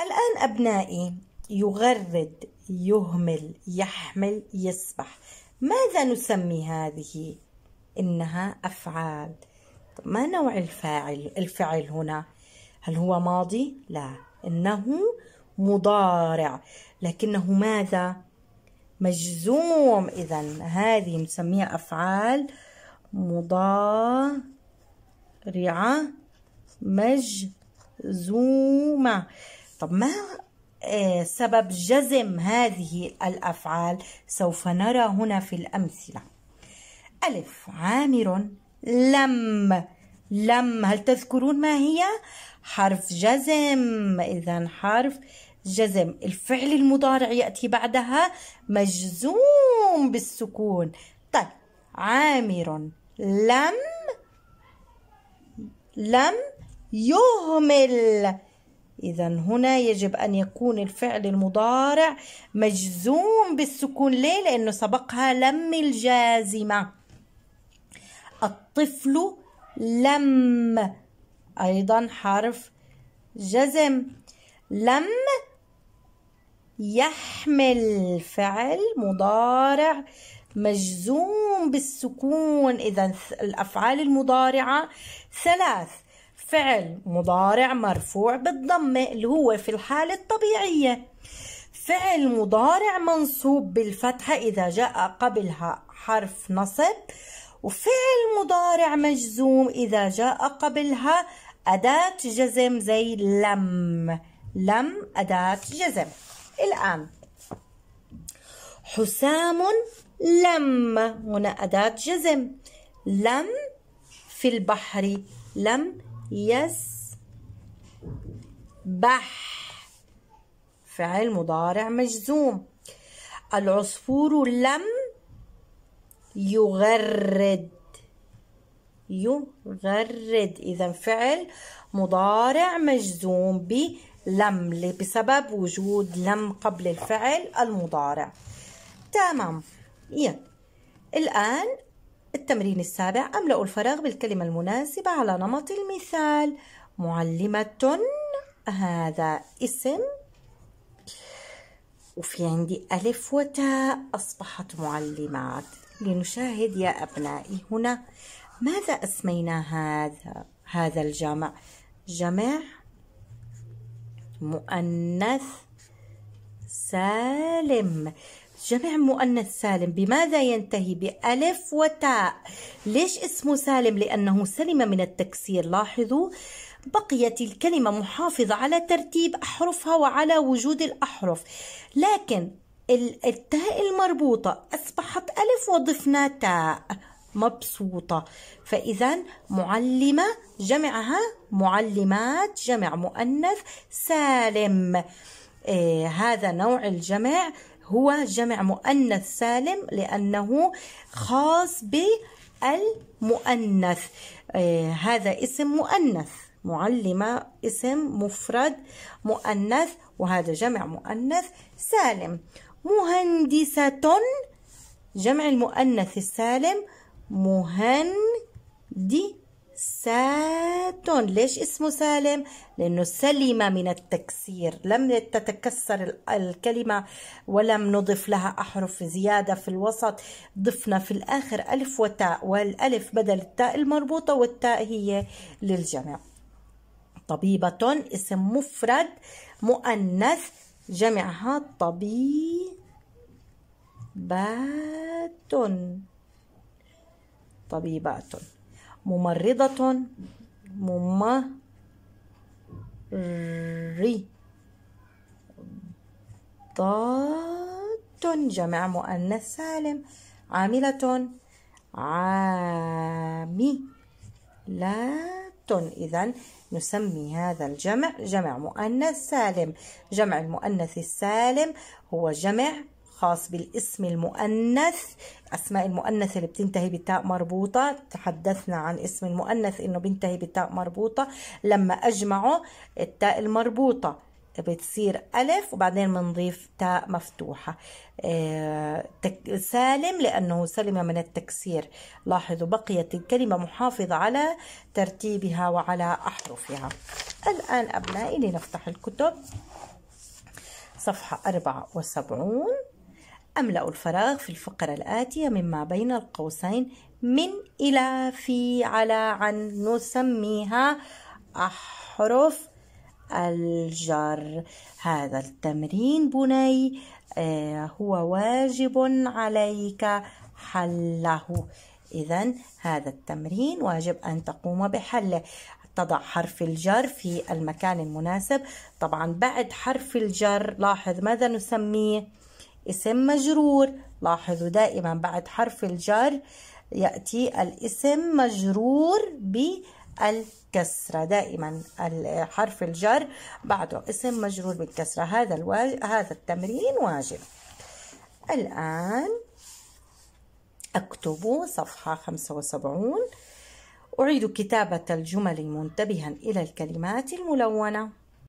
الآن أبنائي يغرد يهمل يحمل يسبح ماذا نسمي هذه إنها أفعال ما نوع الفاعل الفعل هنا هل هو ماضي لا إنه مضارع لكنه ماذا مجزوم إذا هذه نسميها أفعال مضارعة مجزومة طب ما آه، سبب جزم هذه الأفعال سوف نرى هنا في الأمثلة ألف عامر لم لم هل تذكرون ما هي حرف جزم إذا حرف جزم الفعل المضارع يأتي بعدها مجزوم بالسكون طيب عامر لم لم يهمل إذا هنا يجب أن يكون الفعل المضارع مجزوم بالسكون ليه؟ لأنه سبقها لم الجازمة الطفل لم أيضا حرف جزم لم يحمل فعل مضارع مجزوم بالسكون إذا الأفعال المضارعة ثلاث فعل مضارع مرفوع بالضمة اللي هو في الحالة الطبيعية فعل مضارع منصوب بالفتحة إذا جاء قبلها حرف نصب وفعل مضارع مجزوم إذا جاء قبلها أداة جزم زي لم لم أداة جزم الآن حسام لم هنا أداة جزم لم في البحر لم يسبح فعل مضارع مجزوم العصفور لم يغرد يغرد إذا فعل مضارع مجزوم بلم بسبب وجود لم قبل الفعل المضارع تمام يلا الآن التمرين السابع أملأ الفراغ بالكلمة المناسبة على نمط المثال معلمة هذا اسم وفي عندي ألف وتاء أصبحت معلمات لنشاهد يا أبنائي هنا ماذا أسمينا هذا هذا الجمع جمع مؤنث سالم جمع مؤنث سالم بماذا ينتهي بألف وتاء ليش اسمه سالم لأنه سلم من التكسير لاحظوا بقيت الكلمة محافظة على ترتيب أحرفها وعلى وجود الأحرف لكن التاء المربوطة أصبحت ألف وضفنا تاء مبسوطة فإذا معلمة جمعها معلمات جمع مؤنث سالم إيه هذا نوع الجمع هو جمع مؤنث سالم لأنه خاص بالمؤنث آه هذا اسم مؤنث معلمة اسم مفرد مؤنث وهذا جمع مؤنث سالم مهندسة جمع المؤنث السالم مهندسة سات ليش اسمه سالم لأنه سلم من التكسير لم تتكسر الكلمة ولم نضف لها أحرف زيادة في الوسط ضفنا في الآخر ألف وتاء والألف بدل التاء المربوطة والتاء هي للجمع طبيبة اسم مفرد مؤنث جمعها طبيبات طبيبات ممرضة ممرضة جمع مؤنث سالم عاملة عاملة إذا نسمي هذا الجمع جمع مؤنث سالم جمع المؤنث السالم هو جمع خاص بالاسم المؤنث أسماء المؤنث اللي بتنتهي بتاء مربوطة تحدثنا عن اسم المؤنث إنه بينتهي بتاء مربوطة لما أجمعه التاء المربوطة بتصير ألف وبعدين بنضيف تاء مفتوحة آه، سالم لأنه سلم من التكسير لاحظوا بقيت الكلمة محافظة على ترتيبها وعلى أحرفها الآن أبنائي لنفتح الكتب صفحة 74 أملأ الفراغ في الفقرة الآتية مما بين القوسين من إلى في على عن نسميها أحرف الجر هذا التمرين بني آه، هو واجب عليك حله إذا هذا التمرين واجب أن تقوم بحله تضع حرف الجر في المكان المناسب طبعا بعد حرف الجر لاحظ ماذا نسميه اسم مجرور لاحظوا دائما بعد حرف الجر يأتي الاسم مجرور بالكسرة دائما حرف الجر بعده اسم مجرور بالكسرة هذا الواج... هذا التمرين واجب الآن أكتب صفحة 75 أعيد كتابة الجمل منتبها إلى الكلمات الملونة